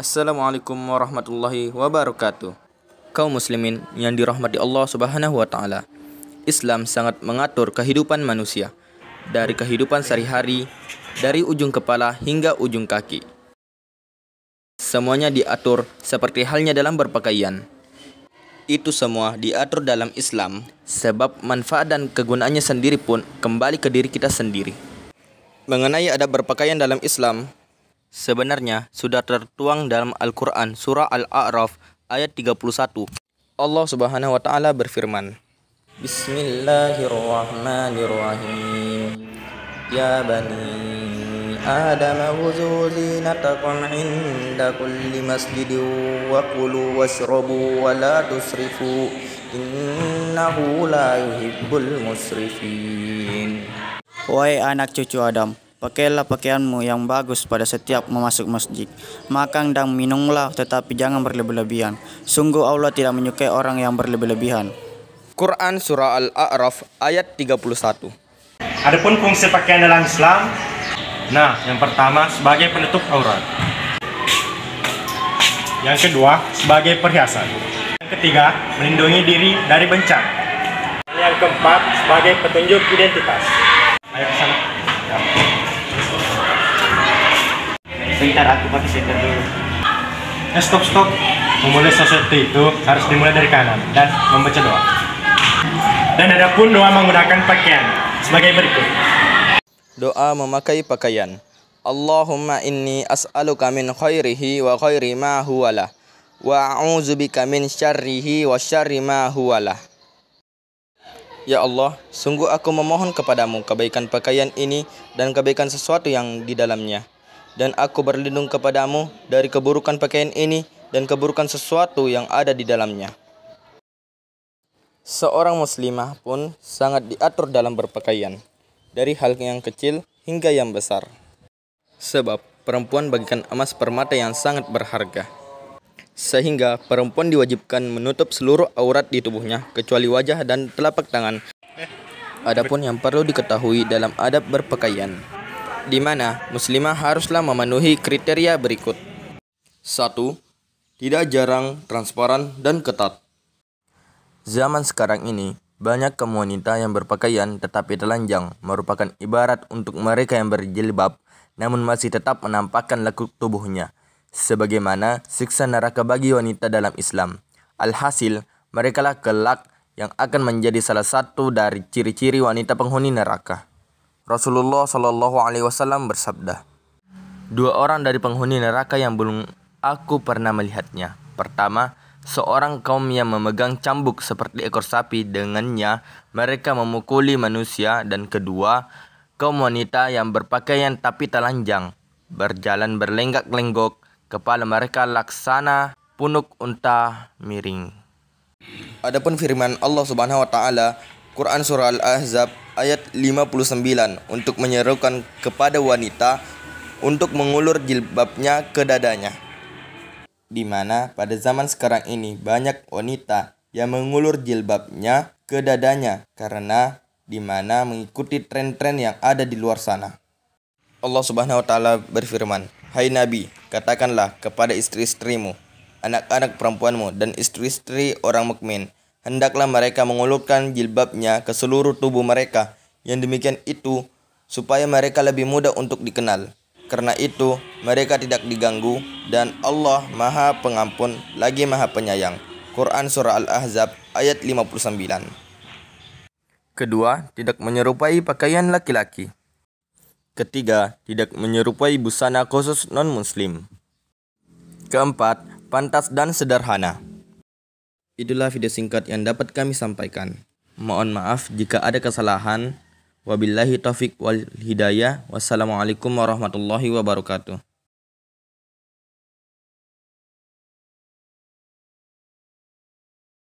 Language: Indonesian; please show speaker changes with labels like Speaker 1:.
Speaker 1: Assalamualaikum warahmatullahi wabarakatuh. Kaum muslimin yang dirahmati Allah Subhanahu wa taala. Islam sangat mengatur kehidupan manusia dari kehidupan sehari-hari, dari ujung kepala hingga ujung kaki. Semuanya diatur seperti halnya dalam berpakaian. Itu semua diatur dalam Islam, sebab manfaat dan kegunaannya sendiri pun kembali ke diri kita sendiri. Mengenai adab berpakaian dalam Islam, Sebenarnya sudah tertuang dalam Al-Quran Surah Al-A'raf ayat 31. Allah Subhanahu wa taala berfirman, Bismillahirrahmanirrahim. Ya bani آدم خذوا زينتكم عند كل مسجد وكلوا واشربوا ولا تسرفوا إنه لا يحب المسرفين Wahai anak cucu Adam, Pakailah pakaianmu yang bagus pada setiap memasuk masjid. Makan dan minumlah tetapi jangan berlebihan. Sungguh Allah tidak menyukai orang yang berlebihan. Quran Surah Al-A'raf ayat 31 Adapun fungsi pakaian dalam Islam Nah, yang pertama sebagai penutup aurat Yang kedua sebagai perhiasan Yang ketiga melindungi diri dari bencana Yang keempat sebagai petunjuk identitas Ayat Bentar aku pakai senter dulu. Eh stop stop. Memulai sesuatu itu harus dimulai dari kanan dan membaca doa. Dan ada pun doa menggunakan pakaian sebagai berikut. Doa memakai pakaian. Allahumma inni as'aluka min khairihi wa khairi ma huwalah wa a'udzubika min syarrihi wa syarri ma huwalah. Ya Allah, sungguh aku memohon kepadamu kebaikan pakaian ini dan kebaikan sesuatu yang di dalamnya dan aku berlindung kepadamu dari keburukan pakaian ini dan keburukan sesuatu yang ada di dalamnya. Seorang muslimah pun sangat diatur dalam berpakaian, dari hal yang kecil hingga yang besar. Sebab perempuan bagikan emas permata yang sangat berharga. Sehingga perempuan diwajibkan menutup seluruh aurat di tubuhnya kecuali wajah dan telapak tangan. Adapun yang perlu diketahui dalam adab berpakaian di mana muslimah haruslah memenuhi kriteria berikut. 1. Tidak jarang, transparan, dan ketat. Zaman sekarang ini, banyak kaum wanita yang berpakaian tetapi telanjang merupakan ibarat untuk mereka yang berjilbab namun masih tetap menampakkan lekuk tubuhnya sebagaimana siksa neraka bagi wanita dalam Islam. Alhasil, merekalah kelak yang akan menjadi salah satu dari ciri-ciri wanita penghuni neraka. Rasulullah Shallallahu Alaihi Wasallam bersabda, dua orang dari penghuni neraka yang belum aku pernah melihatnya. Pertama, seorang kaum yang memegang cambuk seperti ekor sapi dengannya mereka memukuli manusia dan kedua, kaum wanita yang berpakaian tapi telanjang, berjalan berlenggak-lenggok, kepala mereka laksana punuk unta miring. Adapun firman Allah Subhanahu wa taala Quran Surah Al-Ahzab ayat 59 untuk menyerukan kepada wanita untuk mengulur jilbabnya ke dadanya. Di mana pada zaman sekarang ini banyak wanita yang mengulur jilbabnya ke dadanya karena di mana mengikuti tren-tren yang ada di luar sana. Allah Subhanahu wa taala berfirman, "Hai Nabi, katakanlah kepada istri-istrimu, anak-anak perempuanmu dan istri-istri orang mukmin, hendaklah mereka mengulurkan jilbabnya ke seluruh tubuh mereka. Yang demikian itu supaya mereka lebih mudah untuk dikenal. Karena itu, mereka tidak diganggu dan Allah Maha Pengampun lagi Maha Penyayang. Quran surah Al-Ahzab ayat 59. Kedua, tidak menyerupai pakaian laki-laki. Ketiga, tidak menyerupai busana khusus non-muslim. Keempat, pantas dan sederhana. Itulah video singkat yang dapat kami sampaikan. Mohon maaf jika ada kesalahan. Wabillahi taufik wal hidayah. Wassalamualaikum warahmatullahi wabarakatuh.